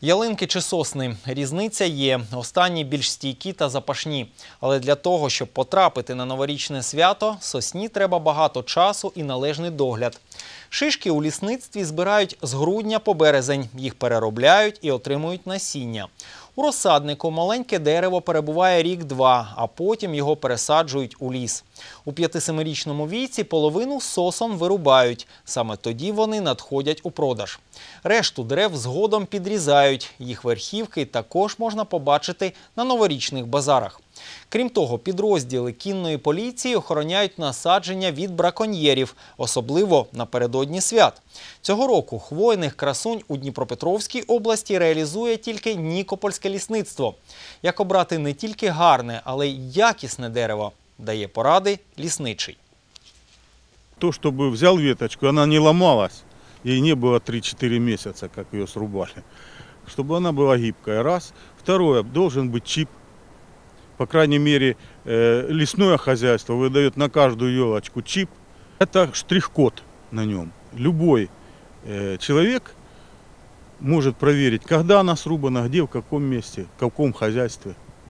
Ялинки чи сосни різниця є. Останні більш стійкі та запашні. Але для того, щоб потрапити на новорічне свято, сосні треба багато часу і належний догляд. Шишки у лісництві збирають з грудня по березень, їх переробляють і отримують насіння. У розсаднику маленьке дерево перебуває рік-два, а потім його пересаджують у ліс. У 5-7-річному віці половину сосон вирубають. Саме тоді вони надходять у продаж. Решту дерев згодом підрізають. Їх верхівки також можна побачити на новорічних базарах. Крім того, підрозділи кінної поліції охороняють насадження від браконьєрів, особливо напередодні свят. Цього року хвойних красунь у Дніпропетровській області реалізує тільки Нікопольське лісництво. Як обрати не тільки гарне, але й якісне дерево, дає поради лісничий. То, щоб взяв віточку, вона не ламалась. Їй не було 3-4 місяці, як її срубали. щоб вона була гибкая, раз. Второе, должен бути чіп. по крайней мере, э, лесное хозяйство выдает на каждую елочку чип. Это штрих-код на нем. Любой э, человек может проверить, когда она срубана, где, в каком месте, в каком хозяйстве.